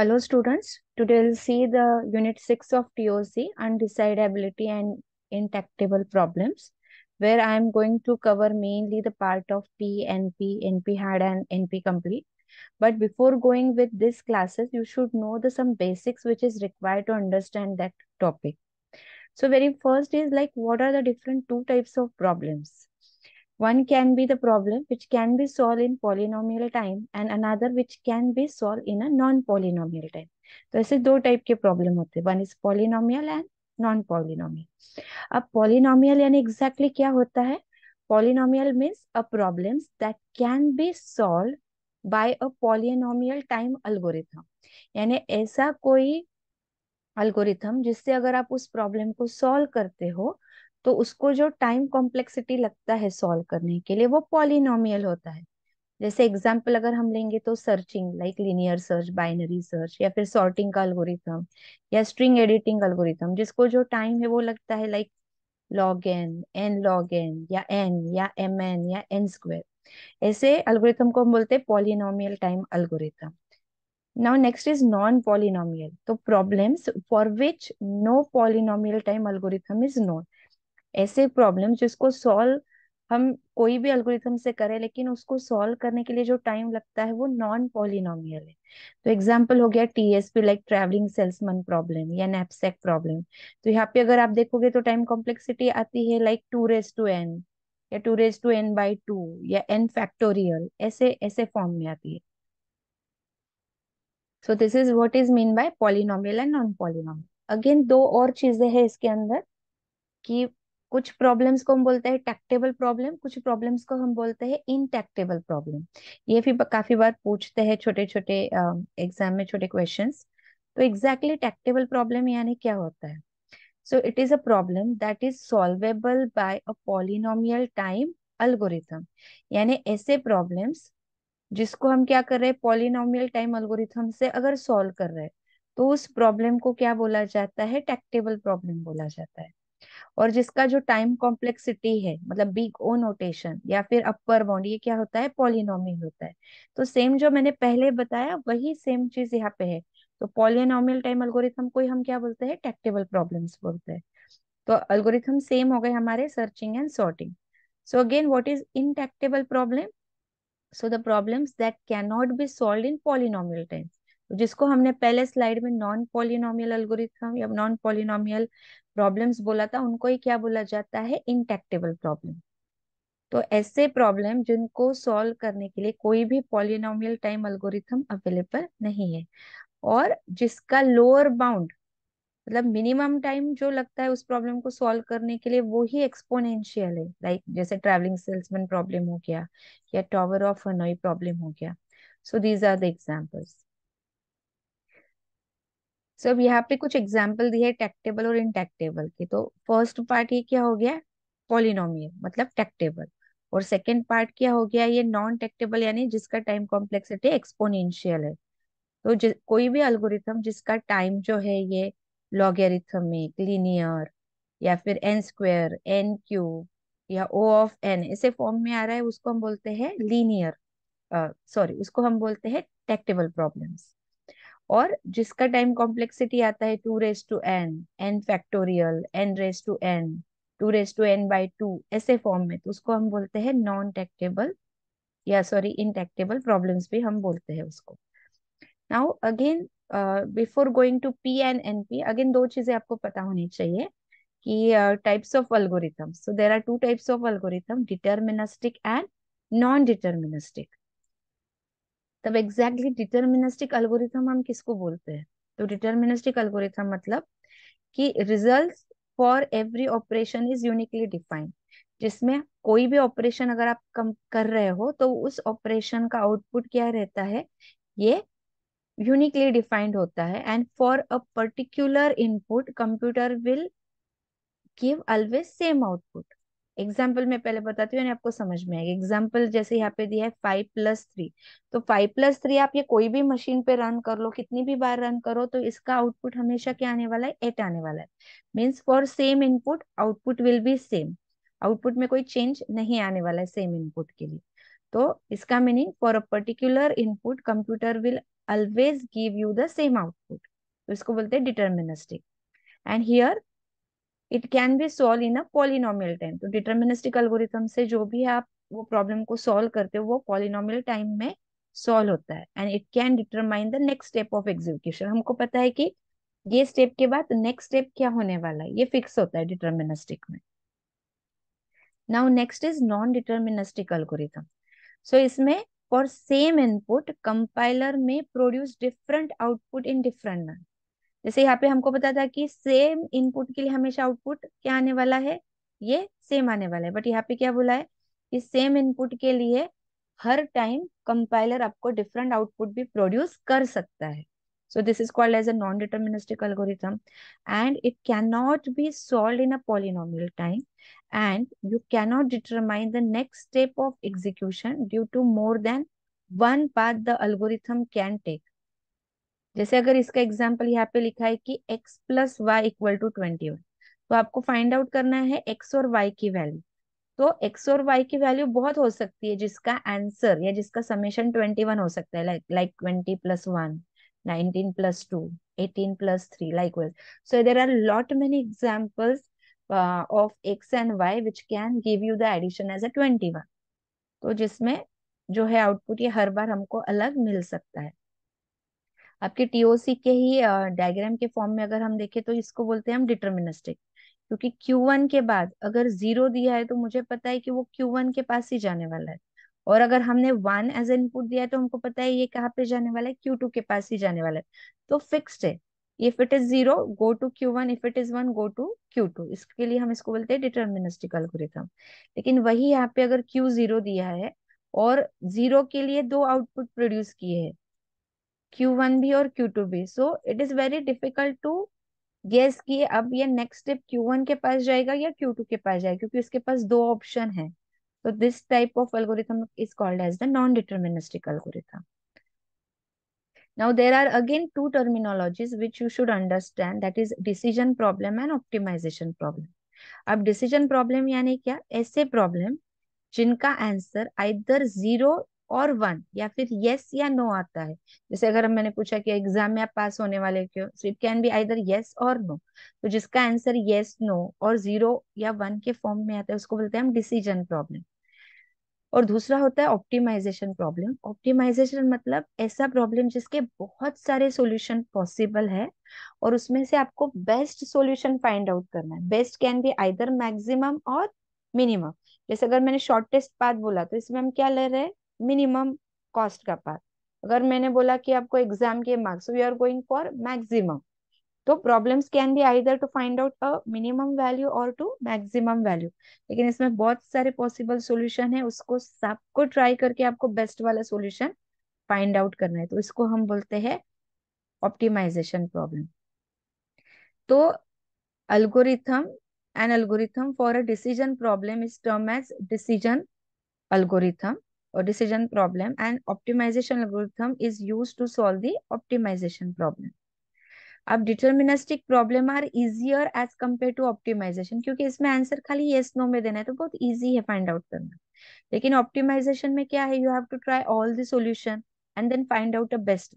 Hello students, today we'll see the unit 6 of TOC undecidability and intractable problems where I am going to cover mainly the part of P, NP, NP hard and NP complete. But before going with these classes, you should know the some basics which is required to understand that topic. So very first is like what are the different two types of problems? One can be the problem which can be solved in polynomial time and another which can be solved in a non-polynomial time. तो ऐसे दो type के problem होते हैं one is polynomial and non polynomial अब polynomial यानी exactly क्या होता है polynomial means a problem that can be solved by a polynomial time algorithm यानी ऐसा कोई अल्गोरिथम जिससे अगर आप उस प्रॉब्लम को सॉल्व करते हो तो उसको जो टाइम कॉम्प्लेक्सिटी लगता है सॉल्व करने के लिए वो पॉलिनोमियल होता है जैसे एग्जाम्पल अगर हम लेंगे तो searching like linear search binary search या फिर सॉर्टिंग का अल्गोरिथम या स्ट्रिंग एडिटिंग अल्गोरिथम जिसको जो टाइम है वो लगता है like log n n log n या एन या एम एन या एन स्क्वेर ऐसे अल्गोरिथम को हम बोलते हैं polynomial time algorithm now next is non polynomial तो problem for which no polynomial time algorithm is known ऐसे प्रॉब्लम जिसको सॉल्व हम कोई भी एल्गोरिथम से करें लेकिन उसको सॉल्व करने के लिए जो टाइम लगता है वो नॉन पॉलिनोमियल है तो एग्जांपल हो गया TSP like travelling salesman problem या नेपसेक प्रॉब्लम तो यहाँ पे अगर आप देखोगे तो टाइम कॉम्प्लेक्सिटी आती है like two raise to n या two raise to n by two या एन फैक्टोरियल ऐसे ऐसे फॉर्म में आती है so this is what is mean by polynomial and non polynomial again दो और चीजें है इसके अंदर कि कुछ प्रॉब्लम्स को हम बोलते हैं टैक्टेबल प्रॉब्लम कुछ प्रॉब्लम्स को हम बोलते हैं इनटैक्टेबल प्रॉब्लम ये भी काफी बार पूछते हैं छोटे छोटे एग्जाम में छोटे क्वेश्चंस तो एग्जैक्टली टैक्टेबल प्रॉब्लम यानी क्या होता है so it is a problem that is solvable by a polynomial time algorithm यानी ऐसे प्रॉब्लम्स जिसको हम क्या कर रहे हैं पॉलिनोमियल टाइम अल्गोरिथम से अगर सॉल्व कर रहे हैं तो उस प्रॉब्लम को क्या बोला जाता है टैक्टेबल प्रॉब्लम बोला जाता है और जिसका जो टाइम कॉम्प्लेक्सिटी है मतलब बिग ओ नोटेशन या फिर अपर बाउंड ये क्या होता है पॉलिनोमियल होता है तो सेम जो मैंने पहले बताया वही सेम चीज यहाँ पे है तो पॉलिनोमियल टाइम अल्गोरिथम को हम क्या बोलते हैं टेक्टेबल प्रॉब्लम बोलते हैं तो अल्गोरिथम सेम हो गए हमारे searching and sorting so again what is intactable problem so the problems that cannot be solved in polynomial times तो जिसको हमने पहले स्लाइड में नॉन पॉलिनोमियल अलगोरिथम या नॉन पॉलिनोमियल प्रॉब्लम्स बोला था उनको ही क्या बोला जाता है इंटेक्टेबल प्रॉब्लम तो ऐसे प्रॉब्लम जिनको सॉल्व करने के लिए कोई भी पॉलिनोमियल टाइम अल्गोरिथम अवेलेबल नहीं है और जिसका लोअर बाउंड मतलब मिनिमम टाइम जो लगता है उस प्रॉब्लम को सॉल्व करने के लिए वो ही एक्सपोनेंशियल है लाइक like, जैसे ट्रैवलिंग सेल्समैन प्रॉब्लम हो गया या टॉवर ऑफ हनोई प्रॉब्लम हो गया so these are the examples सो अब यहाँ पे कुछ एग्जाम्पल दिए है टेक्टेबल और इनटेक्टेबल के तो फर्स्ट पार्ट ये क्या हो गया पॉलिनोमियल मतलब टेक्टेबल और सेकेंड पार्ट क्या हो गया ये नॉन टेक्टेबल यानी जिसका टाइम कॉम्प्लेक्सिटी एक्सपोनशियल है तो कोई भी अल्गोरिथम जिसका टाइम जो है ये लॉगेरिथमिक लीनियर या फिर एन स्क्वेयर एन क्यूब या ओ ऑफ एन ऐसे फॉर्म में आ रहा है उसको हम बोलते हैं लीनियर सॉरी उसको हम बोलते हैं टेक्टेबल प्रॉब्लम्स और जिसका टाइम कॉम्प्लेक्सिटी आता है two raise to n n factorial n raise to n two raise to n by two ऐसे फॉर्म में तो उसको हम बोलते हैं नॉन टेक्टेबल या सॉरी इनटेक्टेबल प्रॉब्लम्स भी हम बोलते हैं उसको now again before going to P N N P again दो चीजें आपको पता होनी चाहिए कि types of algorithm so there are two types of algorithm deterministic and non deterministic तब एग्जैक्टली डिटर्मिनिस्टिक अल्गोरिथम हम किसको बोलते हैं तो डिटर्मिनिस्टिक अल्गोरिथम मतलब कि result for every operation is uniquely defined जिसमें कोई भी ऑपरेशन अगर आप कम कर रहे हो तो उस ऑपरेशन का आउटपुट क्या रहता है ये यूनिकली डिफाइंड होता है and for a particular input computer will give always same output example मैं पहले बताती हूँ आपको समझ में आएगी एग्जाम्पल जैसे यहाँ पे दिया है फाइव प्लस थ्री तो फाइव प्लस थ्री आप ये कोई भी मशीन पे रन कर लो कितनी भी बार रन करो तो इसका आउटपुट हमेशा क्या आने वाला है एट आने वाला है means for same input output will be same output में कोई चेंज नहीं आने वाला है सेम इनपुट के लिए तो इसका meaning for a particular input computer will always give you the same output तो इसको बोलते हैं deterministic and here it can be solve in a polynomial time तो डिटर्मिनिस्टिक एल्गोरिथम से जो भी आप वो प्रॉब्लम को सॉल्व करते हो वो पॉलिनोमियल टाइम में सॉल्व होता है and it can determine the next step of execution हमको पता है कि ये स्टेप के बाद नेक्स्ट स्टेप क्या होने वाला है ये फिक्स होता है डिटर्मिनिस्टिक में now next is non deterministic algorithm so इसमें फॉर सेम इनपुट कंपाइलर में produce different output in different जैसे यहाँ पे हमको पता था कि सेम इनपुट के लिए हमेशा आउटपुट क्या आने वाला है ये सेम आने वाला है बट यहाँ पे क्या बोला है कि सेम इनपुट के लिए हर टाइम कंपाइलर आपको डिफरेंट आउटपुट भी प्रोड्यूस कर सकता है so this is called as a non deterministic algorithm and it can not be solve in a polynomial time and you cannot determine the next step of execution due to more than one path the algorithm can take जैसे अगर इसका example यहाँ पे लिखा है कि x plus y equal to twenty one तो आपको फाइंड आउट करना है एक्स और वाई की वैल्यू तो एक्स और वाई की वैल्यू बहुत हो सकती है जिसका आंसर या जिसका समेशन ट्वेंटी वन हो सकता है like like twenty plus one nineteen plus two eighteen plus three like well so there are lot many examples of x and y can give you the addition as as twenty one तो जिसमें जो है output ये हर बार हमको अलग मिल सकता है आपके टीओसी के ही डायग्राम के फॉर्म में अगर हम देखें तो इसको बोलते हैं हम डिटर्मिनिस्टिक क्योंकि Q1 के बाद अगर जीरो दिया है तो मुझे पता है कि वो Q1 के पास ही जाने वाला है और अगर हमने वन एज इनपुट दिया है तो हमको पता है ये कहाँ पे जाने वाला है Q2 के पास ही जाने वाला है तो फिक्स्ड है if it is zero go to Q one if it is one go to Q two इसके लिए हम इसको बोलते हैं डिटर्मिनिस्टिक एल्गोरिथम लेकिन वही यहाँ पे अगर क्यू जीरो दिया है और जीरो के लिए दो आउटपुट प्रोड्यूस किए हैं Q1 भी और Q2 भी so it is very difficult to guess कि अब ये नेक्स्ट स्टेप Q1 के पास जाएगा या Q2 के पास जाएगा क्योंकि इसके पास दो ऑप्शन है तो this type of algorithm is called as the non deterministic algorithm now there are again two terminologies which you should understand that is decision problem and optimization problem अब डिसीजन प्रॉब्लम यानी क्या ऐसे problem जिनका answer either zero और one या फिर yes या no आता है जैसे अगर मैंने पूछा कि एग्जाम में आप पास होने वाले क्यों so it can be either yes और नो तो जिसका आंसर यस नो और जीरो या वन के फॉर्म में आता है उसको बोलते हैं हम डिसीजन प्रॉब्लम और दूसरा होता है ऑप्टिमाइजेशन प्रॉब्लम ऑप्टिमाइजेशन मतलब ऐसा प्रॉब्लम जिसके बहुत सारे सॉल्यूशन पॉसिबल है और उसमें से आपको बेस्ट सॉल्यूशन फाइंड आउट करना है best can be either maximum और मिनिमम जैसे अगर मैंने शॉर्टेस्ट पाथ बोला तो इसमें हम क्या ले रहे हैं मिनिमम कॉस्ट का पार्ट अगर मैंने बोला कि आपको एग्जाम के marks we are going for maximum तो problems can be either to find out a minimum value और टू मैक्सिमम वैल्यू लेकिन इसमें बहुत सारे पॉसिबल सॉल्यूशन है उसको सबको ट्राई करके आपको बेस्ट वाला सॉल्यूशन फाइंड आउट करना है तो इसको हम बोलते हैं ऑप्टिमाइजेशन प्रॉब्लम तो algorithm an algorithm for a decision problem is term as decision algorithm or decision problem and optimization algorithm is used to solve the optimization problem. अब deterministic problem are easier as compare to optimization क्योंकि इसमें answer खाली yes no में देना है तो बहुत easy है फाइंड आउट करना लेकिन ऑप्टिमाइजेशन में क्या है you have to try all the solution and then find out a best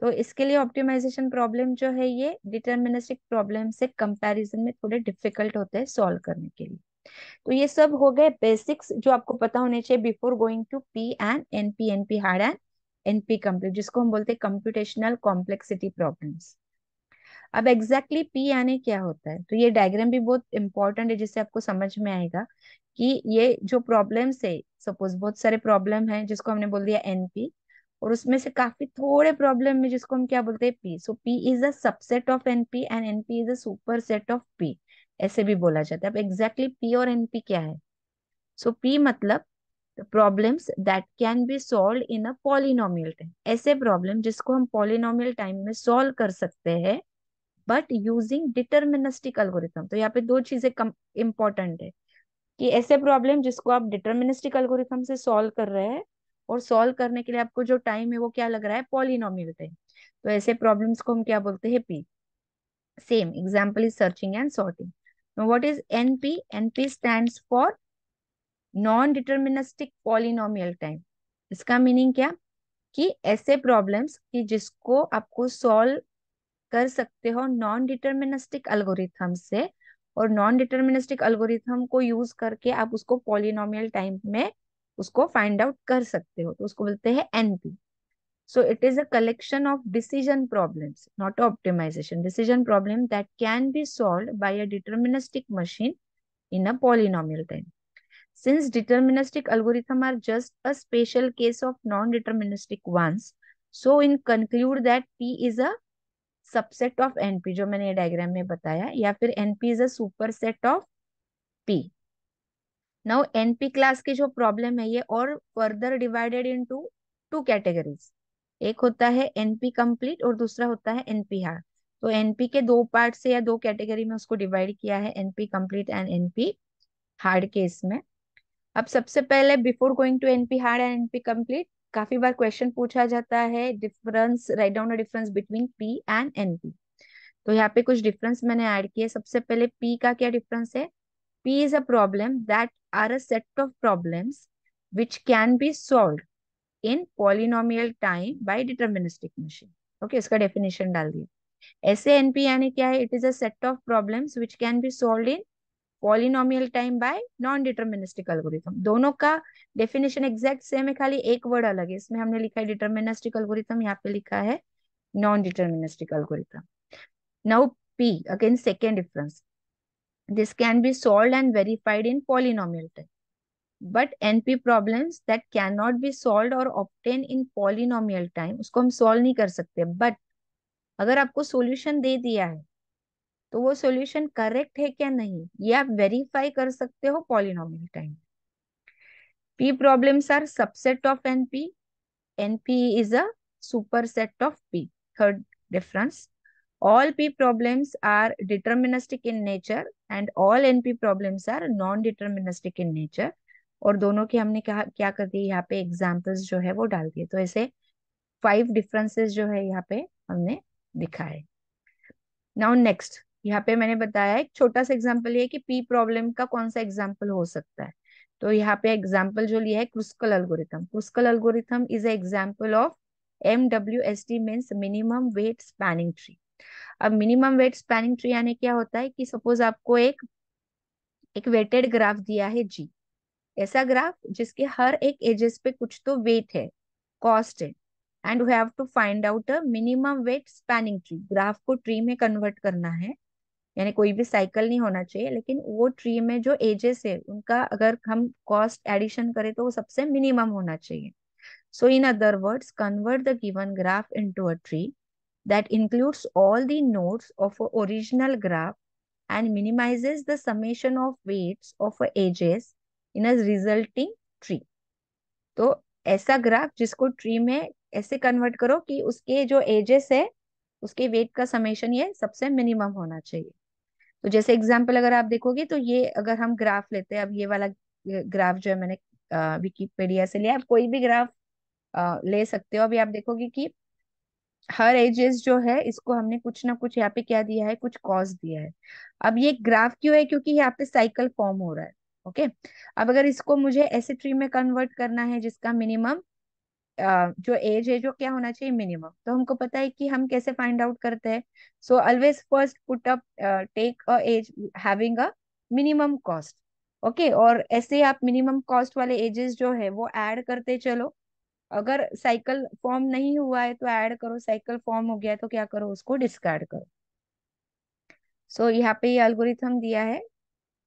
तो इसके लिए ऑप्टिमाइजेशन प्रॉब्लम जो है ये डिटर्मिनिस्टिक प्रॉब्लम से कंपैरिजन में थोड़े डिफिकल्ट होते हैं सॉल्व करने के लिए तो ये सब हो गए बेसिक्स जो आपको पता होने चाहिए before going to P and NP NP hard and NP complete जिसको हम बोलते हैं कंप्यूटेशनल कॉम्प्लेक्सिटी प्रॉब्लम अब एग्जैक्टली पी यानी क्या होता है तो ये डायग्राम भी बहुत इंपॉर्टेंट है जिससे आपको समझ में आएगा कि ये जो प्रॉब्लम्स है सपोज बहुत सारे प्रॉब्लम है जिसको हमने बोल दिया एनपी और उसमें से काफी थोड़े प्रॉब्लम में जिसको हम क्या बोलते हैं P so P is a subset of NP and NP is a superset of P ऐसे भी बोला जाता है अब एग्जैक्टली पी और एनपी क्या है सो so, पी मतलब problems that can be solve in a polynomial time ऐसे प्रॉब्लम जिसको हम पॉलिनोमियल टाइम में सॉल्व कर सकते हैं बट यूजिंग डिटर्मिनिस्टिक एल्गोरिथम तो यहाँ पे दो चीजें इंपॉर्टेंट है कि ऐसे प्रॉब्लम जिसको आप डिटर्मिनिस्टिक एल्गोरिथम से सॉल्व कर रहे हैं और सॉल्व करने के लिए आपको जो टाइम है वो क्या लग रहा है पॉलिनोमियल टाइम तो ऐसे प्रॉब्लम्स को हम क्या बोलते हैं P same example is searching and sorting Now, what is NP? NP stands for non deterministic polynomial time इसका मीनिंग क्या कि ऐसे प्रॉब्लम्स कि जिसको आपको सॉल्व कर सकते हो नॉन डिटर्मिनिस्टिक अल्गोरिथम से और नॉन डिटर्मिनिस्टिक अल्गोरिथम को यूज करके आप उसको पॉलिनोमियल टाइम में उसको फाइंड आउट कर सकते हो तो उसको बोलते हैं NP So it is a collection of decision problems, not optimization, decision problem that can be solved by a deterministic machine in a polynomial time. Since deterministic algorithm are just a special case of non-deterministic ones, so in conclude that P is a subset of np jo maine diagram mein bataya ya fir np is a superset of p now np class NP jo problem hai ye or further divided into two categories एक होता है NP complete और दूसरा होता है NP hard तो NP के दो पार्ट से या दो कैटेगरी में उसको डिवाइड किया है NP complete and NP hard case में अब सबसे पहले before going to NP hard and NP complete काफी बार क्वेश्चन पूछा जाता है difference write down difference between P and NP तो यहाँ पे कुछ डिफरेंस मैंने ऐड किया सबसे पहले पी का क्या डिफरेंस है P is a problem that are a set of problems which can be solve in polynomial time by deterministic machine okay इसका डेफिनेशन डाल दिया ऐसे एनपी यानी क्या है it is a set of problems which can be solve in polynomial time by non deterministic algorithm दोनों का definition exact same है खाली एक वर्ड अलग है इसमें हमने लिखा है डिटर्मिनिस्टिक एल्गोरिथम यहाँ पे लिखा है non deterministic algorithm now P again second difference this can be solve and verified in polynomial time but NP problem that can not be solve और ऑप्टेन इन पॉलिनोमियल टाइम उसको हम solve नहीं कर सकते बट अगर आपको solution दे दिया है तो वो सोल्यूशन करेक्ट है क्या नहीं ये आप वेरीफाई कर सकते हो polynomial time P problems are subset superset of P third difference all P problems are deterministic in nature and all NP problem are non deterministic in nature और दोनों की हमने क्या क्या कर दी यहाँ पे एग्जाम्पल्स जो है वो डाल दिए तो ऐसे फाइव डिफरेंसेस जो है यहाँ पे हमने है नाउ नेक्स्ट यहाँ पे मैंने बताया एक छोटा सा एग्जाम्पल ये कि पी प्रॉब्लम का कौन सा एग्जाम्पल हो सकता है तो यहाँ पे एग्जाम्पल जो लिया है Kruskal algorithm Kruskal algorithm is example of M W S T means minimum weight spanning tree अब मिनिमम वेट स्पैनिंग ट्री यानी क्या होता है कि सपोज आपको एक एक वेटेड ग्राफ दिया है जी ऐसा ग्राफ जिसके हर एक एजेस पे कुछ तो वेट है कॉस्ट है and we have to find out a minimum weight spanning tree graph को ट्री में कन्वर्ट करना है यानी कोई भी साइकिल नहीं होना चाहिए लेकिन वो ट्री में जो एजेस है उनका अगर हम कॉस्ट एडिशन करें तो वो सबसे मिनिमम होना चाहिए So in other words, convert the given graph into a tree that includes all the nodes of a original graph and minimizes the summation of weights of edges in a resulting tree तो ऐसा graph जिसको tree में ऐसे convert करो कि उसके जो edges है उसके वेट का समेशन ये सबसे मिनिमम होना चाहिए तो जैसे एग्जाम्पल अगर आप देखोगे तो ये अगर हम ग्राफ लेते हैं अब ये वाला ग्राफ जो है मैंने विकीपीडिया से लिया आप कोई भी ग्राफ आ, ले सकते हो अभी आप देखोगे कि हर एजेस जो है इसको हमने कुछ ना कुछ यहाँ पे क्या दिया है कुछ कॉज दिया है अब ये ग्राफ क्यों है क्योंकि यहाँ पे साइकिल फॉर्म हो रहा है ओके अब अगर इसको मुझे ऐसे ट्री में कन्वर्ट करना है जिसका मिनिमम जो एज है जो क्या होना चाहिए मिनिमम तो हमको पता है कि हम कैसे फाइंड आउट करते हैं so always first put up take a edge having a minimum cost okay और ऐसे आप मिनिमम कॉस्ट वाले एजेस जो है वो ऐड करते चलो अगर साइकिल फॉर्म नहीं हुआ है तो ऐड करो साइकिल फॉर्म हो गया तो क्या करो उसको डिस्कार्ड करो सो so, यहाँ पे ये यह दिया है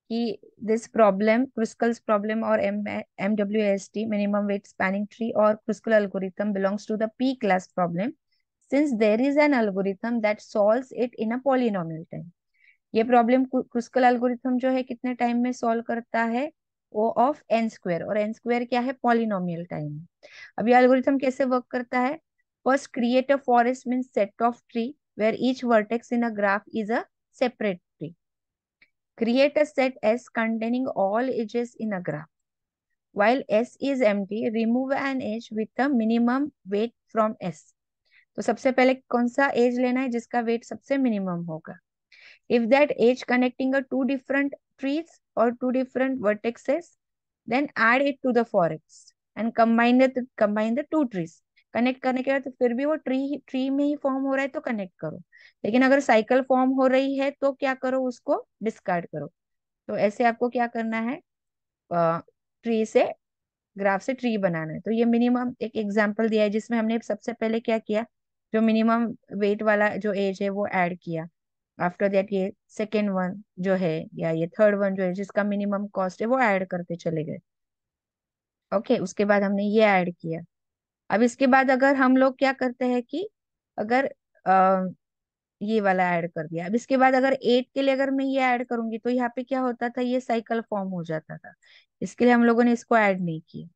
कि दिस प्रॉब्लम क्रिस्कल्स प्रॉब्लम और M M W S T minimum weight spanning tree और Kruskal algorithm belongs to the P class problem since there is an algorithm that solves it in a polynomial time ये problem Kruskal algorithm जो है कितने time में solve करता है वो of n square और एन स्क्वायर क्या है पॉलिनोमियल टाइम अब ये एल्गोरिथम कैसे वर्क करता है first create a forest mean set of tree where each vertex in a graph is a separate Create a set S containing all edges in a graph. While S is empty, remove an edge with the minimum weight from S. तो सबसे पहले कौन edge as लेना है जिसका wait सबसे minimum होगा that edge connecting a two different trees or two different vertexes then add it to the forex and combine the combine the two trees connect करने के बाद तो फिर भी वो ट्री ट्री में ही फॉर्म हो रहा है तो कनेक्ट करो लेकिन अगर साइकिल फॉर्म हो रही है तो क्या करो उसको डिस्कार्ड करो तो ऐसे आपको क्या करना है ट्री से ग्राफ से ट्री बनाना है तो ये मिनिमम एक एग्जाम्पल दिया है जिसमें हमने सबसे पहले क्या किया जो मिनिमम वेट वाला जो एज है वो एड किया आफ्टर दैट ये सेकेंड वन जो है या ये थर्ड वन जो है जिसका मिनिमम कॉस्ट है वो एड करते चले गए ओके okay, उसके बाद हमने ये ऐड किया अब इसके बाद अगर हम लोग क्या करते हैं कि अगर आ, ये वाला ऐड कर दिया अब इसके बाद अगर एट के लिए अगर मैं ये ऐड करूंगी तो यहाँ पे क्या होता था ये साइकिल फॉर्म हो जाता था इसके लिए हम लोगों ने इसको ऐड नहीं किया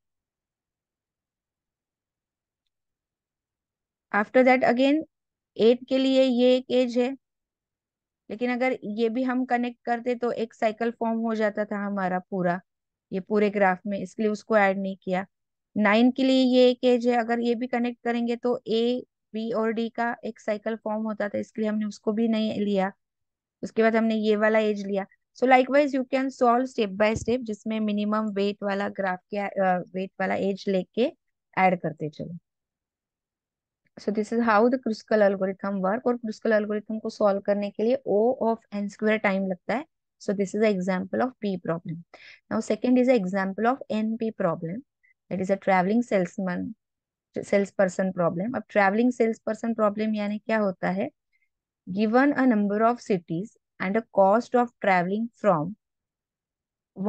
आफ्टर दैट अगेन एट के लिए ये एक एज है लेकिन अगर ये भी हम कनेक्ट करते तो एक साइकिल फॉर्म हो जाता था हमारा पूरा ये पूरे ग्राफ में इसलिए उसको ऐड नहीं किया नाइन के लिए ये एक एज है अगर ये भी कनेक्ट करेंगे तो ए बी और डी का एक साइकिल फॉर्म होता था इसके लिए हमने उसको भी नहीं लिया उसके बाद हमने ये वाला एज लिया so likewise you can solve step by step जिसमें मिनिमम वेट वाला ग्राफ के वेट वाला एज लेके एड करते चलो so this is how the Kruskal algorithm work और क्रिस्कल एल्गोरिथम को सॉल्व करने के लिए O of n square time लगता है so this is an example of p problem now second is an example of np problem it is a travelling salesman sales person problem अब travelling sales person problem यानी क्या होता है given a number of cities and a cost of travelling from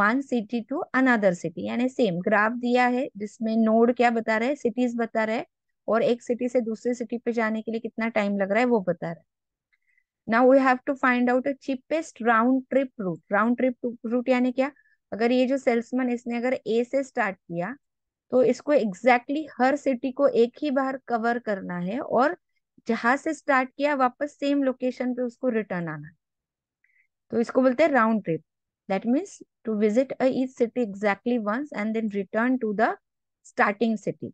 one city to another city यानी same graph दिया है जिसमें node क्या बता रहा है सिटीज बता रहा है और एक सिटी से दूसरी सिटी पे जाने के लिए कितना टाइम लग रहा है वो बता रहा है now we have to find out a cheapest round trip route round trip route यानी क्या अगर ये जो सेल्समैन इसने अगर ए से स्टार्ट किया तो इसको एग्जैक्टली exactly हर सिटी को एक ही बार कवर करना है और जहां से स्टार्ट किया वापस सेम लोकेशन पे उसको रिटर्न आना तो इसको बोलते हैं round trip that means to visit each city exactly once and then return to the starting city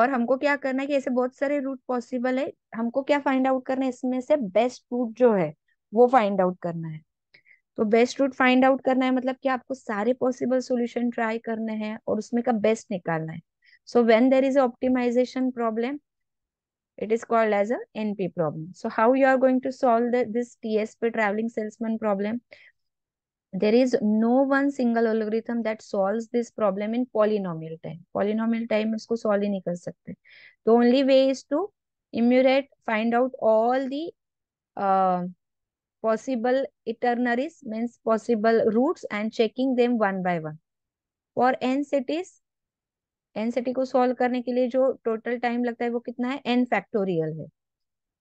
और हमको क्या करना है कि ऐसे बहुत सारे रूट पॉसिबल है हमको क्या फाइंड आउट करना है इसमें से बेस्ट रूट जो है वो फाइंड आउट करना है तो बेस्ट रूट फाइंड आउट करना है मतलब कि आपको सारे पॉसिबल सॉल्यूशन ट्राई करने हैं और उसमें का बेस्ट निकालना है so when there is optimization problem it is called as NP problem so how you are going to solve this TSP travelling salesman problem there is no one single algorithm that solve this problem in polynomial time polynomial time उसको solve ही नहीं कर सकते तो only way is to enumerate find out all the possible itineraries means possible routes and checking them one by one for n cities n city ko solve karne ke liye jo total time lagta hai wo kitna hai n factorial hai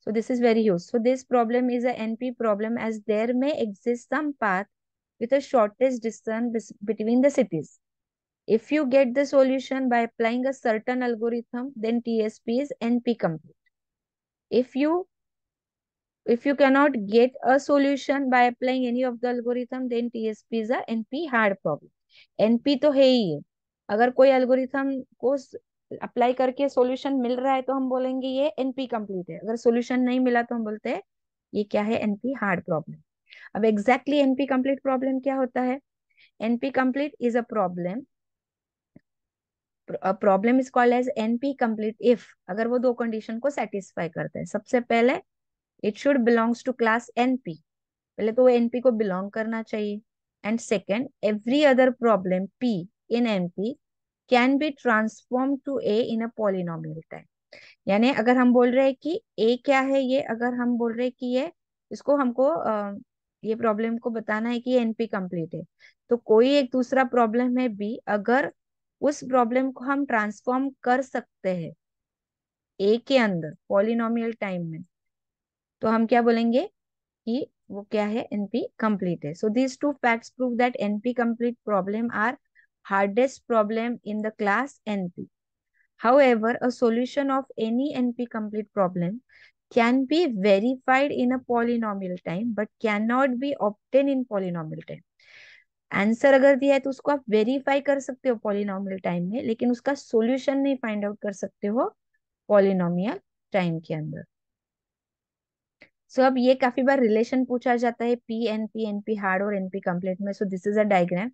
so this is very huge so this problem is a np problem as there may exist some path with a shortest distance between the cities if you get the solution by applying a certain algorithm then tsp is np complete if you if you cannot get a solution by applying any of the algorithm then TSP is a NP hard problem. NP तो है ही है अगर कोई algorithm को apply करके solution मिल रहा है तो हम बोलेंगे ये एनपी कंप्लीट है अगर सॉल्यूशन नहीं मिला तो हम बोलते हैं ये क्या है एनपी हार्ड प्रॉब्लम अब एग्जैक्टली एनपी कंप्लीट प्रॉब्लम क्या होता है NP complete is a problem a problem is called as NP complete if अगर वो दो कंडीशन को सेटिस्फाई करता है सबसे पहले it should belongs to class NP पहले तो वो एनपी को बिलोंग करना चाहिए and second every other problem P in NP can be transform to A in a polynomial time यानी अगर हम बोल रहे हैं कि ए क्या है ये अगर हम बोल रहे हैं कि ये इसको हमको आ, ये प्रॉब्लम को बताना है कि एनपी कंप्लीट है तो कोई एक दूसरा प्रॉब्लम है बी अगर उस प्रॉब्लम को हम ट्रांसफॉर्म कर सकते हैं ए के अंदर पॉलिनोमियल टाइम में तो हम क्या बोलेंगे कि वो क्या है एनपी कंप्लीट है so these two facts prove that NP complete problem are hardest problem in the class NP however a solution of any NP complete problem can be verified in a polynomial time but can not be obtain in polynomial time answer अगर दिया है तो उसको आप verify कर सकते हो polynomial time में लेकिन उसका सोल्यूशन नहीं फाइंड आउट कर सकते हो पॉलिनोमियल टाइम के अंदर सो so, अब ये काफी बार रिलेशन पूछा जाता है P N P N P hard और एनपी कंप्लीट में so this is a diagram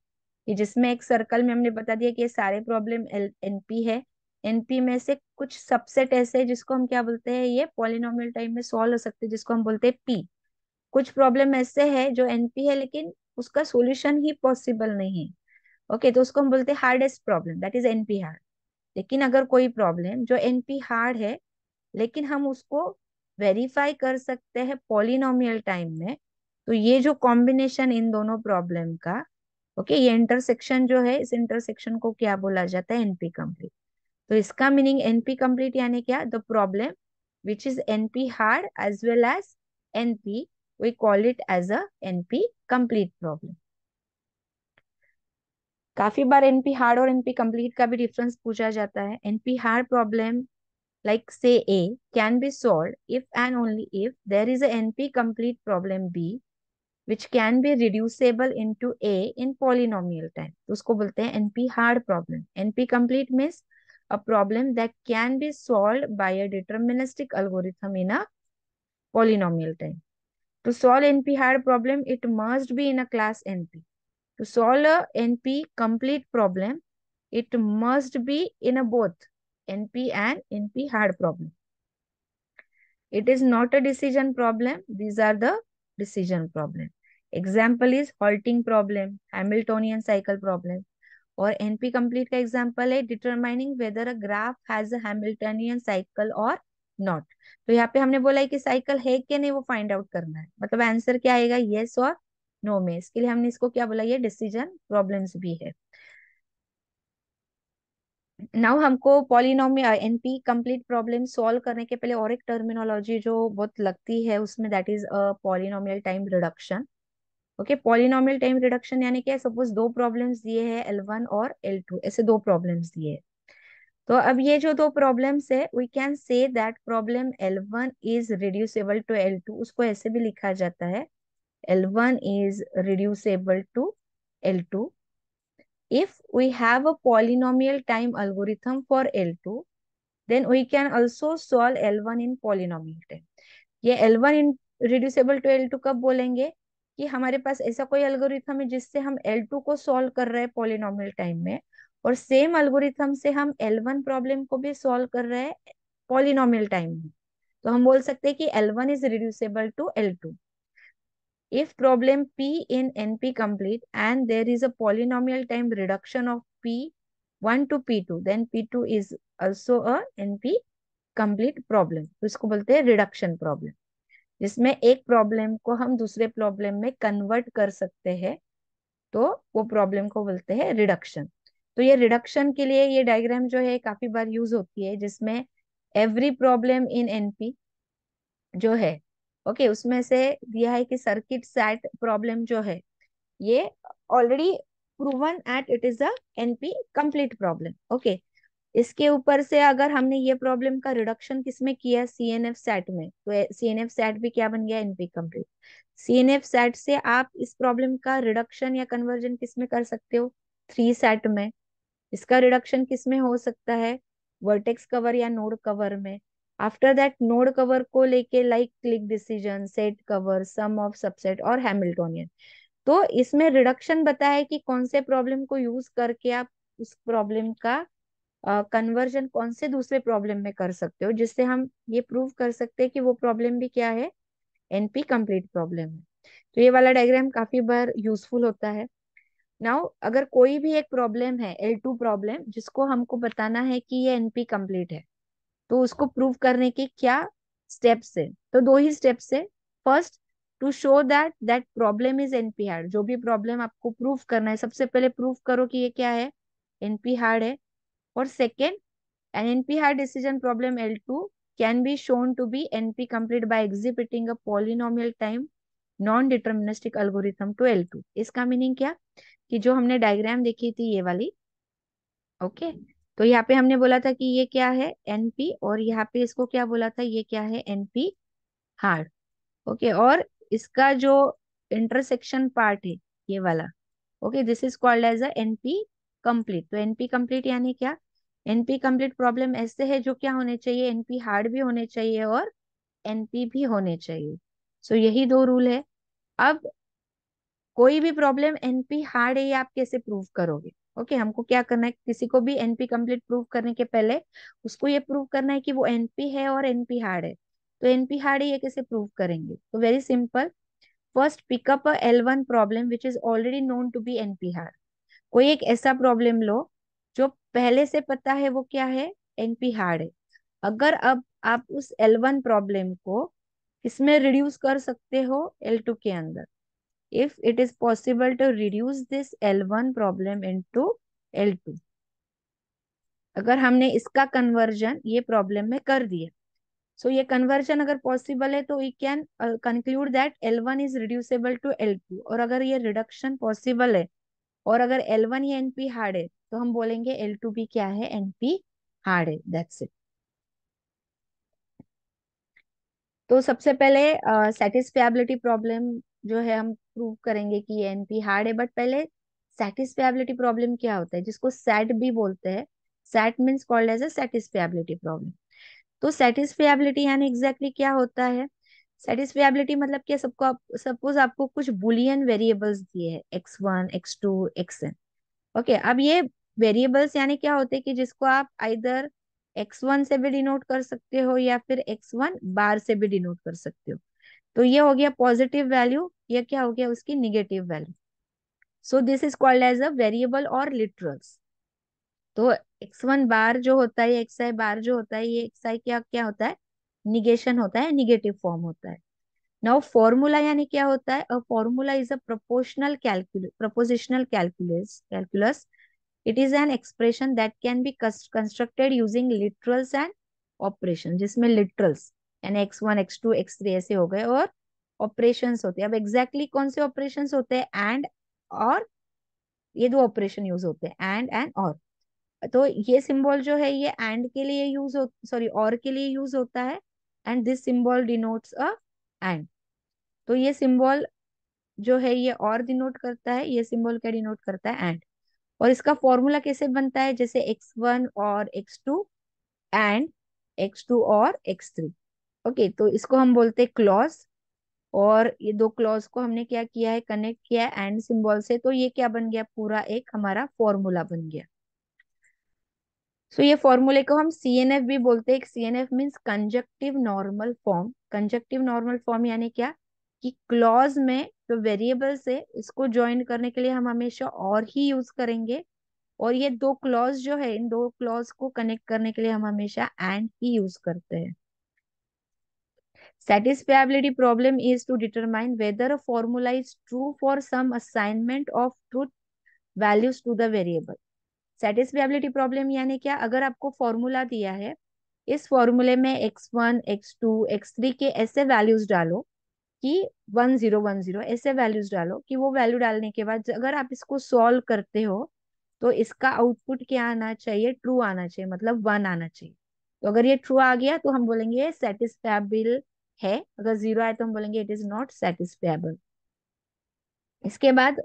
ये जिसमें एक सर्कल में हमने बता दिया कि ये सारे प्रॉब्लम एनपी है एनपी में से कुछ सबसेट ऐसे है जिसको हम क्या बोलते हैं ये पॉलिनोमियल टाइम में सॉल्व हो सकते हैं जिसको हम बोलते हैं पी कुछ प्रॉब्लम ऐसे है जो एनपी है लेकिन उसका सोल्यूशन ही पॉसिबल नहीं है ओके okay, तो उसको हम बोलते हैं hardest problem that is NP hard लेकिन अगर कोई प्रॉब्लम जो एनपी हार्ड है लेकिन हम उसको वेरीफाई कर सकते हैं पॉलिनोमियल टाइम में तो ये जो कॉम्बिनेशन इन दोनों प्रॉब्लम का ओके ये इंटरसेक्शन जो है इस इंटरसेक्शन को क्या बोला जाता है एनपी कंप्लीट तो इसका मीनिंग एनपी कंप्लीट यानी क्या the problem which is NP hard as well as NP we call it as a NP complete problem काफी बार एनपी हार्ड और एनपी कंप्लीट का भी डिफरेंस पूछा जाता है NP hard problem like say A, can be solved if and only if there is a NP-complete problem B which can be reducible into A in polynomial time. तो उसको बोलते हैं NP hard problem. NP complete means a problem that can be solved by a deterministic algorithm in a polynomial time. To solve NP hard problem, it must be in a class NP. To solve a NP complete problem, it must be in a both NP and NP hard problem. It is not a decision problem. These are the decision problem. Example is halting problem, Hamiltonian cycle problem. or NP complete ka example hai determining whether a graph has a Hamiltonian cycle or not. तो यहाँ पे हमने बोला है कि cycle है क्या नहीं वो फाइंड आउट करना है मतलब आंसर क्या आएगा yes or no में इसके लिए हमने इसको क्या बोला ये डिसीजन प्रॉब्लम्स भी है नाउ हमको polynomial NP complete problem solve करने के पहले और एक टर्मिनोलॉजी जो बहुत लगती है उसमें that is a polynomial time reduction okay polynomial time reduction यानी क्या सपोज दो प्रॉब्लम्स दिए हैं एल वन और एल टू ऐसे दो प्रॉब्लम्स दिए है तो अब ये जो दो प्रॉब्लम्स है we can say that problem L one is reducible to L two उसको ऐसे भी लिखा जाता है L one is reducible to L two If we have a polynomial time algorithm for L2, then we can also solve L1 in polynomial time. ये L1 in reducible to L2 कब बोलेंगे कि हमारे पास ऐसा कोई एल्गोरिथम है जिससे हम L2 को सॉल्व कर रहे हैं पॉलिनॉमियल टाइम में और सेम एल्गोरिथम से हम L1 प्रॉब्लम को भी सॉल्व कर रहे हैं पॉलिनॉमियल टाइम में तो हम बोल सकते हैं कि L1 is reducible to L2 If problem P in NP complete and there is a polynomial time reduction of P1 to P2, then P2 is also a NP complete problem. तो इसको बोलते हैं रिडक्शन प्रॉब्लम जिसमें एक problem को हम दूसरे problem में कन्वर्ट कर सकते हैं तो वो प्रॉब्लम को बोलते हैं रिडक्शन तो ये रिडक्शन के लिए ये डायग्राम जो है काफी बार यूज होती है जिसमें एवरी प्रॉब्लम इन एनपी जो है ओके okay, उसमें से दिया है कि सर्किट सेट प्रॉब्लम जो है ये already proven at it is a NP complete problem okay इसके ऊपर से अगर हमने ये प्रॉब्लम का रिडक्शन किसमें किया सी एन एफ सेट में तो सी एन एफ सेट भी क्या बन गया NP complete C N F SAT से आप इस प्रॉब्लम का रिडक्शन या कन्वर्जन किसमें कर सकते हो थ्री सेट में इसका रिडक्शन किसमें हो सकता है वर्टेक्स कवर या नोड कवर में आफ्टर दैट नोड कवर को लेके like clique decision set cover sum of subset और हैमिल्टोनियन तो इसमें रिडक्शन बताया कि कौन से प्रॉब्लम को यूज करके आप उस प्रॉब्लम का कन्वर्जन uh, कौन से दूसरे प्रॉब्लम में कर सकते हो जिससे हम ये प्रूव कर सकते हैं कि वो प्रॉब्लम भी क्या है एनपी कंप्लीट प्रॉब्लम है तो ये वाला डायग्राम काफी बार यूजफुल होता है नाउ अगर कोई भी एक प्रॉब्लम है एल टू प्रॉब्लम जिसको हमको बताना है कि ये एनपी कंप्लीट है तो उसको प्रूव करने के क्या स्टेप्स है तो दो ही स्टेप्स है first to show that that problem is NP hard जो भी प्रॉब्लम आपको प्रूव करना है सबसे पहले प्रूव करो कि ये क्या है एनपी हार्ड है और second an NP hard decision problem L two can be shown to be NP complete by exhibiting a polynomial time non deterministic algorithm to L two इसका मीनिंग क्या कि जो हमने डायग्राम देखी थी ये वाली ओके okay? तो यहाँ पे हमने बोला था कि ये क्या है एनपी और यहाँ पे इसको क्या बोला था ये क्या है एनपी हार्ड ओके और इसका जो इंटरसेक्शन पार्ट है ये वाला okay this is called as a NP complete तो एनपी कंप्लीट यानी क्या एनपी कंप्लीट प्रॉब्लम ऐसे है जो क्या होने चाहिए एनपी हार्ड भी होने चाहिए और एनपी भी होने चाहिए सो so, यही दो रूल है अब कोई भी प्रॉब्लम एनपी हार्ड है ये आप कैसे प्रूव करोगे ओके हमको क्या करना है किसी को भी एनपी कंप्लीट प्रूव करने के पहले उसको ये प्रूव करना है कि वो एनपी है और एनपी हार्ड है तो एनपी हार्ड है ये कैसे प्रूव करेंगे तो very simple first pick up L one problem which is already known to be NP hard कोई एक ऐसा प्रॉब्लम लो जो पहले से पता है वो क्या है एनपी हार्ड है अगर अब आप उस एल वन प्रॉब्लम को इसमें रिड्यूस कर सकते हो एल टू के अंदर if it is possible to reduce this L1 problem into L2. अगर हमने इसका कन्वर्जन ये प्रॉब्लम में कर दिया सो so, ये कन्वर्जन अगर पॉसिबल है तो we can conclude that L1 one is reducible to L2 और अगर ये रिडक्शन पॉसिबल है और अगर L1 वन ही NP हार्ड है तो हम बोलेंगे L2 भी क्या है NP हार्ड है दैट्स इट तो सबसे पहले सेटिस्फिएबिलिटी uh, प्रॉब्लम जो है हम प्रूव करेंगे कि ये एनपी हार्ड है बट पहले सेटिस्फेबिलिटी प्रॉब्लम क्या होता है जिसको सेट भी बोलते हैं SAT means called as satisfiability problem तो सेटिस्फेबिलिटी यानी एग्जैक्टली क्या होता है सेटिस्फेबिलिटी मतलब क्या सबको आप सपोज आपको कुछ बुलियन वेरिएबल्स दिए हैं X one X two X N okay अब ये वेरिएबल्स यानी क्या होते हैं कि जिसको आप आइदर एक्स वन से भी डिनोट कर सकते हो या फिर एक्स वन बार से भी डिनोट कर सकते हो तो ये हो गया पॉजिटिव वैल्यू यह क्या हो गया उसकी negative value so this is called as a variable और लिटरल्स तो एक्स वन बार जो होता है एक्स आई बार जो होता है ये एक्स आई क्या क्या होता है निगेशन होता है निगेटिव फॉर्म होता है नाउ फॉर्मूला यानी क्या होता है a formula is a proportional calculus propositional calculus calculus it is an expression that can be constructed using literals and operation जिसमें लिटरल्स यानी X one X two X three ऐसे हो गए और ऑपरेशन होते हैं अब एग्जैक्टली exactly कौन से ऑपरेशन होते हैं एंड और ये दो ऑपरेशन यूज होते हैं एंड एंड और तो ये सिंबल जो है ये एंड के लिए यूज हो सॉरी और के लिए यूज होता है and this symbol denotes a and तो ये सिंबल जो है ये और डिनोट करता है ये सिंबल क्या डिनोट करता है एंड और इसका फॉर्मूला कैसे बनता है जैसे एक्स वन और X two and X two और एक्स थ्री ओके तो इसको हम बोलते हैं क्लॉज और ये दो क्लॉज को हमने क्या किया है कनेक्ट किया है एंड सिंबल से तो ये क्या बन गया पूरा एक हमारा फॉर्मूला बन गया सो so, ये फॉर्मूले को हम सी एन एफ भी बोलते हैं C N F means conjunctive normal form conjunctive normal form यानी क्या कि क्लॉज में जो वेरिएबल्स वेरिएबल से इसको ज्वाइन करने के लिए हम हमेशा और ही यूज करेंगे और ये दो क्लॉज जो है इन दो क्लॉज को कनेक्ट करने के लिए हम हमेशा एंड ही यूज करते हैं Satisfiability problem is to determine whether a formula is true for some assignment of truth values to the variable. Satisfiability problem यानी क्या अगर आपको formula दिया है इस formula में x1, x2, x3 के ऐसे values डालो कि one one zero zero values वैल्यूज डालो कि वो वैल्यू डालने के बाद अगर आप इसको सॉल्व करते हो तो इसका आउटपुट क्या आना चाहिए ट्रू आना चाहिए मतलब वन आना चाहिए तो अगर ये ट्रू आ गया तो हम बोलेंगे सेटिस्फेबल है अगर जीरो आए तो हम बोलेंगे इट इज नॉट सेटिस्फाइबल इसके बाद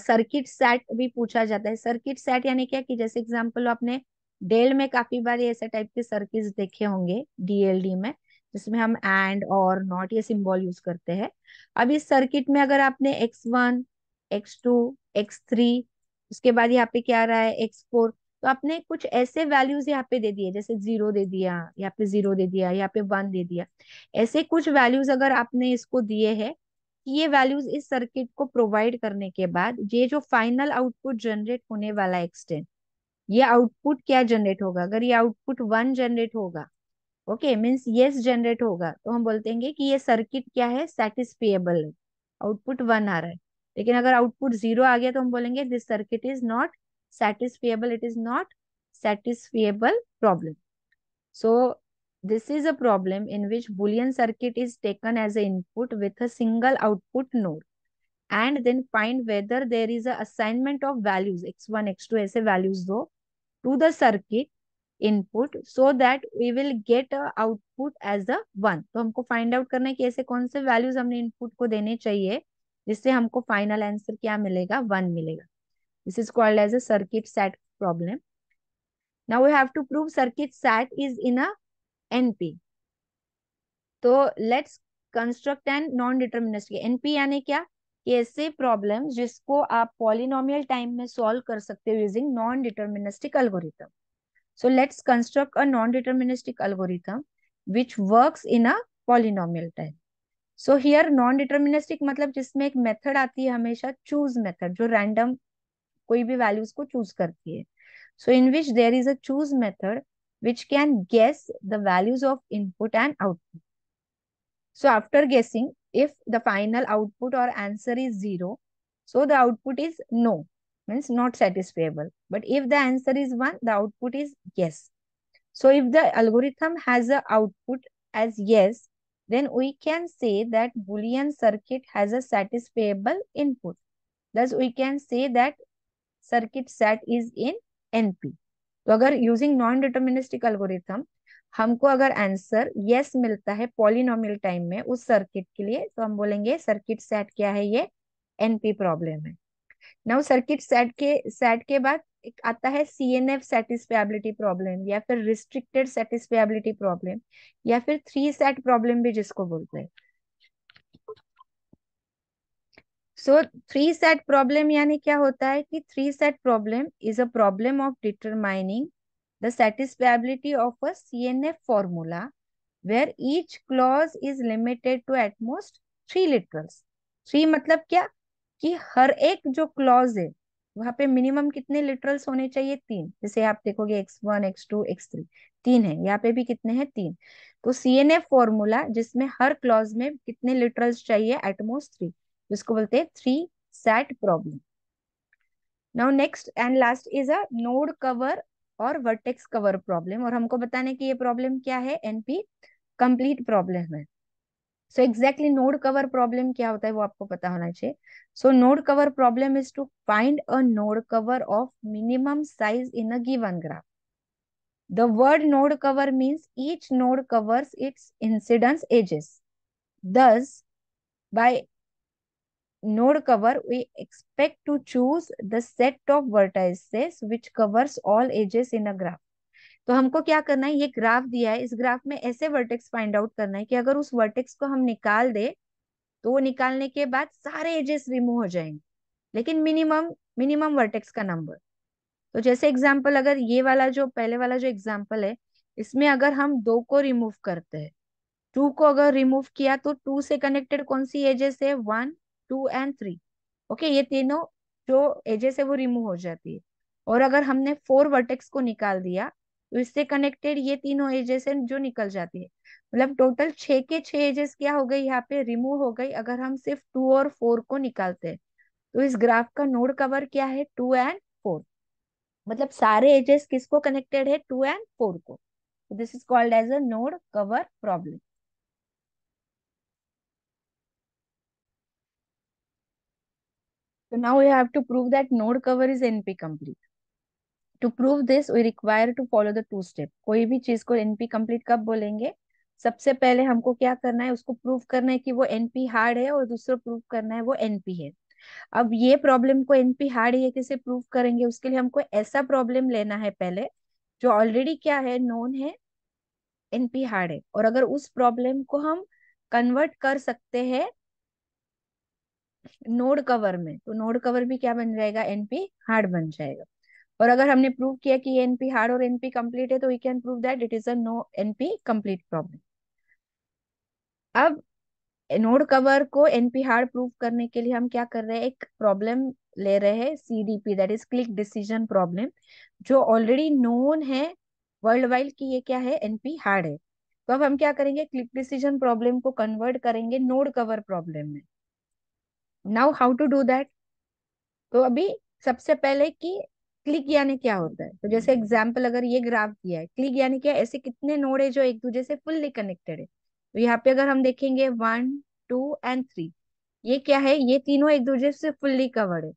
सर्किट uh, सेट भी पूछा जाता है सर्किट सेट यानी क्या कि जैसे एग्जांपल आपने डेल में काफी बार ऐसे टाइप के सर्किट देखे होंगे डीएलडी में जिसमें हम एंड और नॉट ये सिंबल यूज करते हैं अब इस सर्किट में अगर आपने X one X two X three उसके बाद यहाँ पे क्या रहा है एक्स फोर तो आपने कुछ ऐसे वैल्यूज यहाँ पे दे दिए जैसे जीरो दे दिया यहाँ पे जीरो दे दिया यहाँ पे वन दे दिया ऐसे कुछ वैल्यूज अगर आपने इसको दिए है ये वैल्यूज इस सर्किट को प्रोवाइड करने के बाद ये जो फाइनल आउटपुट जनरेट होने वाला एक्सटेंट ये आउटपुट क्या जनरेट होगा अगर ये आउटपुट वन जनरेट होगा ओके मीन्स येस जनरेट होगा तो हम बोलते हैं कि ये सर्किट क्या है सेटिस्फेबल है आउटपुट वन आ रहा है लेकिन अगर आउटपुट जीरो आ गया तो हम बोलेंगे this circuit is not satisfiable it is not satisfiable problem so this is a problem in which boolean circuit is taken as a input with a single output node and then find whether there is a assignment of values x1 x2 ऐसे values दो to the circuit input so that we will get a output as a one तो हमको find out करना है कि ऐसे कौन से values हमने input को देने चाहिए जिससे हमको final answer क्या मिलेगा one मिलेगा This is called as a circuit set problem. Now we have to prove circuit set is in a NP. So let's construct an non-deterministic. NP यानी क्या? ऐसे प्रॉब्लम जिसको आप पॉलिनोमियल टाइम में solve कर सकते हो using non deterministic algorithm so let's construct a non deterministic algorithm which works in a polynomial time so here non deterministic मतलब जिसमें एक मेथड आती है हमेशा चूज मेथड जो रैंडम कोई भी वैल्यूज को चूज करती है so in which there is a choose method which can guess the values of input and output so after guessing if the final output और answer is zero so the output is no means not satisfiable but if the answer is one the output is yes so if the algorithm has a output as yes then we can say that boolean circuit has a satisfiable input thus we can say that circuit SAT is in NP तो अगर using non deterministic algorithm हमको अगर answer yes मिलता है polynomial time में उस circuit के लिए तो हम बोलेंगे सर्किट सेट क्या है ये एनपी प्रॉब्लम है नाउ सर्किट सेट के सेट के बाद एक आता है C N F satisfiability problem या फिर रिस्ट्रिक्टेड सेटिस्फेबिलिटी प्रॉब्लम या फिर थ्री सेट प्रॉब्लम भी जिसको बोलते हैं सो थ्री सेट प्रॉब्लम यानी क्या होता है कि three SAT problem is a problem of determining the satisfiability of a C N F formula where each clause is limited to at most three literals three मतलब क्या कि हर एक जो क्लॉज है वहां पे मिनिमम कितने लिटरल्स होने चाहिए तीन जैसे आप देखोगे X one X two X three तीन है यहाँ पे भी कितने हैं तीन तो सी एन एफ फॉर्मूला जिसमें हर क्लॉज में कितने लिटरल्स चाहिए एटमोस्ट थ्री जिसको बोलते हैं three SAT problem now next and last is a node cover और वर्टेक्स कवर प्रॉब्लम और हमको बताने की ये प्रॉब्लम क्या है एनपी कंप्लीट प्रॉब्लम है so exactly node cover problem क्या होता है वो आपको पता होना चाहिए so node cover problem is to find a node cover of minimum size in a given graph the word node cover means each node covers its incidence edges thus by node cover, we expect to choose the set of vertices which covers all edges in a graph. तो हमको क्या करना है ये graph दिया है इस graph में ऐसे वर्टेक्स फाइंड आउट करना है कि अगर उस वर्टेक्स को हम निकाल दे तो वो निकालने के बाद सारे एजेस रिमूव हो जाएंगे लेकिन मिनिमम मिनिमम वर्टेक्स का नंबर तो जैसे एग्जांपल अगर ये वाला जो पहले वाला जो एग्जांपल है इसमें अगर हम दो को रिमूव करते हैं टू को अगर रिमूव किया तो टू से कनेक्टेड कौन सी एजेस है one two and three okay ये तीनों जो एजेस है वो रिमूव हो जाती है और अगर हमने फोर वर्टेक्स को निकाल दिया तो इससे कनेक्टेड ये तीनों एजेस है जो निकल जाती है मतलब टोटल छ के छ एजेस क्या हो गई यहाँ पे रिमूव हो गई अगर हम सिर्फ टू और फोर को निकालते हैं तो इस ग्राफ का नोड कवर क्या है टू एंड फोर मतलब सारे एजेस किसको कनेक्टेड है टू एंड फोर को this is called as a node cover problem So now we have to prove that node cover is NP complete. To prove this, we require to follow the two step. कोई भी चीज को NP complete कब बोलेंगे सबसे पहले हमको क्या करना है उसको प्रूव करना है कि वो NP हार्ड है और दूसरा प्रूव करना है वो NP है अब ये प्रॉब्लम को एनपी हार्ड है कैसे प्रूव करेंगे उसके लिए हमको ऐसा प्रॉब्लम लेना है पहले जो ऑलरेडी क्या है नोन है एनपी हार्ड है और अगर उस प्रॉब्लम को हम कन्वर्ट कर सकते हैं नोड कवर में तो नोड कवर भी क्या बन जाएगा एनपी हार्ड बन जाएगा और अगर हमने प्रूव किया कि एनपी हार्ड और एनपी कंप्लीट है तो we can prove that it is a no NP complete problem अब नोड कवर को एनपी हार्ड प्रूव करने के लिए हम क्या कर रहे हैं एक प्रॉब्लम ले रहे हैं CDP that is clique decision problem जो ऑलरेडी नोन है वर्ल्ड वाइड की ये क्या है एनपी हार्ड है तो अब हम क्या करेंगे क्लिक डिसीजन प्रॉब्लम को कन्वर्ट करेंगे नोड कवर प्रॉब्लम में now how to do that तो अभी सबसे पहले कि क्लिक यानी क्या होता है तो जैसे एग्जाम्पल अगर ये ग्राफ दिया है क्लिक यानी क्या ऐसे कितने नोड है जो एक दूसरे से फुल्ली कनेक्टेड है तो यहाँ पे अगर हम देखेंगे वन टू एंड थ्री ये क्या है ये तीनों एक दूसरे से फुल्ली कवर्ड है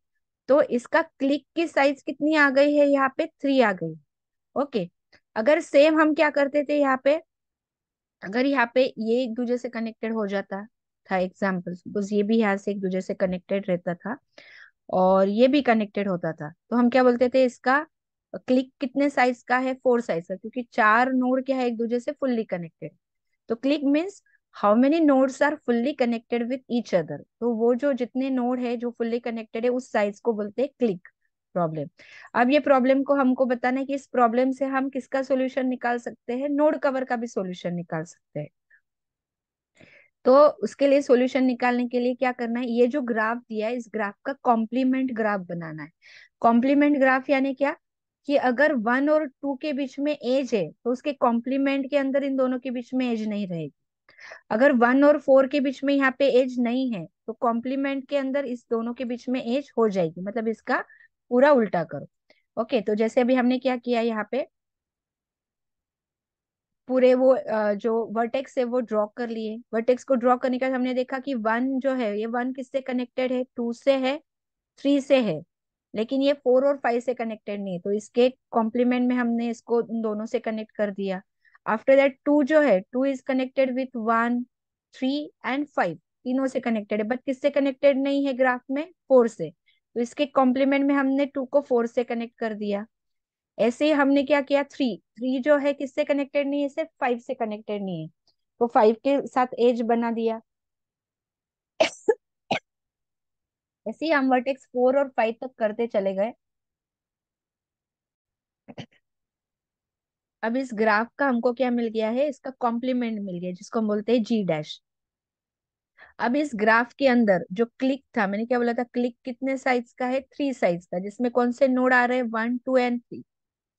तो इसका क्लिक की साइज कितनी आ गई है यहाँ पे थ्री आ गई ओके अगर सेम हम क्या करते थे यहाँ पे अगर यहाँ पे ये एक दूसरे से कनेक्टेड हो जाता था एग्जाम्पल सपोज ये भी यहाँ से एक दूसरे से कनेक्टेड रहता था और ये भी कनेक्टेड होता था तो हम क्या बोलते थे इसका क्लिक कितने साइज का है फोर साइज का क्योंकि चार नोड क्या है एक दूसरे से फुल्ली कनेक्टेड तो clique means how many nodes are fully connected with each other तो वो जो जितने नोड है जो फुल्ली कनेक्टेड है उस साइज को बोलते हैं क्लिक प्रॉब्लम अब ये प्रॉब्लम को हमको बताना है कि इस प्रॉब्लम से हम किसका सोल्यूशन निकाल सकते हैं नोड कवर का भी सोल्यूशन निकाल सकते हैं तो उसके लिए सॉल्यूशन निकालने के लिए क्या करना है ये जो ग्राफ दिया है इस ग्राफ का कॉम्प्लीमेंट ग्राफ बनाना है कॉम्प्लीमेंट ग्राफ यानी क्या कि अगर वन और टू के बीच में एज है तो उसके कॉम्प्लीमेंट के अंदर इन दोनों के बीच में एज नहीं रहेगी अगर वन और फोर के बीच में यहाँ पे एज नहीं है तो कॉम्प्लीमेंट के अंदर इस दोनों के बीच में एज हो जाएगी मतलब इसका पूरा उल्टा करो ओके तो जैसे अभी हमने क्या किया यहाँ पे पूरे वो जो वर्टेक्स है वो ड्रॉ कर लिए वर्टेक्स को ड्रॉ करने के बाद हमने देखा कि वन जो है ये वन किससे कनेक्टेड है टू से है थ्री से है लेकिन ये फोर और फाइव से कनेक्टेड नहीं है तो इसके कॉम्प्लीमेंट में हमने इसको दोनों से कनेक्ट कर दिया आफ्टर दैट टू जो है two is connected with one three and five तीनों से कनेक्टेड है बट किससे कनेक्टेड नहीं है ग्राफ में फोर से तो इसके कॉम्प्लीमेंट में हमने टू को फोर से कनेक्ट कर दिया ऐसे हमने क्या किया थ्री थ्री जो है किससे कनेक्टेड नहीं है सिर्फ फाइव से कनेक्टेड नहीं है तो फाइव के साथ एज बना दिया ऐसे ही हम वर्टेक्स फोर और फाइव तक करते चले गए अब इस ग्राफ का हमको क्या मिल गया है इसका कॉम्प्लीमेंट मिल गया जिसको हम बोलते हैं जी डैश अब इस ग्राफ के अंदर जो क्लिक था मैंने क्या बोला था क्लिक कितने साइज का है थ्री साइज का जिसमें कौन से नोड आ रहे हैं one two and three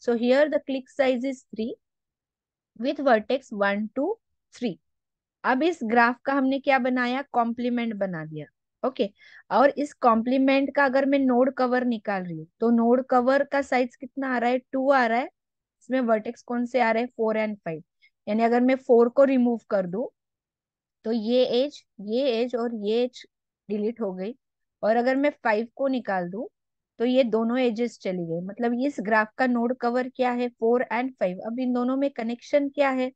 So here the click size is 3 with vertex 1, 2, 3. अब इस ग्राफ का हमने क्या बनाया कॉम्प्लीमेंट बना दिया ओके okay. और इस कॉम्प्लीमेंट का अगर मैं नोड कवर निकाल रही हूँ तो नोड कवर का साइज कितना आ रहा है टू आ रहा है इसमें वर्टेक्स कौन से आ रहे हैं फोर एंड फाइव यानी अगर मैं फोर को रिमूव कर दू तो ये एज ये एज और ये एज डिलीट हो गई और अगर मैं फाइव को निकाल दू तो ये दोनों एजेस चली गई मतलब इस ग्राफ का नोड कवर क्या है फोर एंड फाइव अब इन दोनों में कनेक्शन क्या है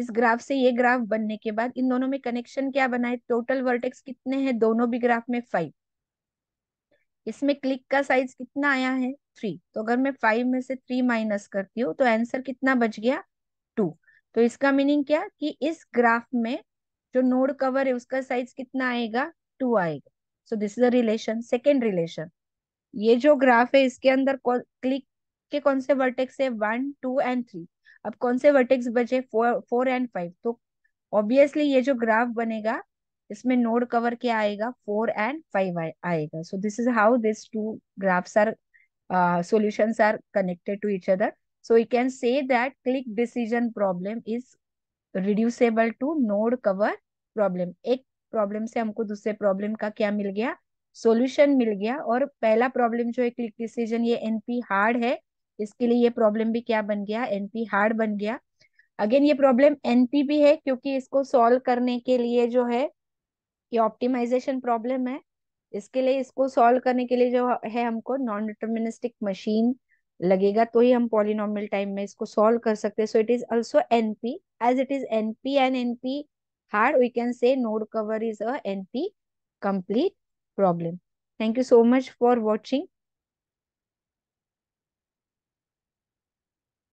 इस ग्राफ से ये ग्राफ बनने के बाद इन दोनों में कनेक्शन क्या बना है टोटल वर्टेक्स कितने हैं दोनों भी ग्राफ में फाइव इसमें क्लिक का साइज कितना आया है थ्री तो अगर मैं फाइव में से थ्री माइनस करती हूँ तो आंसर कितना बच गया टू तो इसका मीनिंग क्या कि इस ग्राफ में जो नोड कवर है उसका साइज कितना आएगा टू आएगा so this is a relation second relation ये जो ग्राफ है इसके अंदर क्लिक के कौन से वर्टेक्स है वन टू एंड थ्री अब कौन से वर्टेक्स बचे फोर एंड फाइव तो ऑब्वियसली ये जो ग्राफ बनेगा इसमें नोड कवर क्या आएगा फोर एंड फाइव आएगा so this is how this two graphs are solutions are connected to each other so you can say that clique decision problem is reducible to node cover problem एक problem से हमको दूसरे problem का क्या मिल गया solution मिल गया और पहला प्रॉब्लम जो है क्लिक डिसीजन ये एनपी हार्ड है इसके लिए ये प्रॉब्लम भी क्या बन गया एनपी हार्ड बन गया अगेन ये प्रॉब्लम एनपी भी है क्योंकि इसको सॉल्व करने के लिए जो है ये ऑप्टिमाइजेशन प्रॉब्लम है इसके लिए इसको सॉल्व करने के लिए जो है हमको नॉन डिटर्मिनिस्टिक मशीन लगेगा तो ही हम पॉलिनॉमियल टाइम में इसको सॉल्व कर सकते हैं so it is also NP as it is NP and NP hard we can say node cover is a NP complete problem. Thank you so much for watching.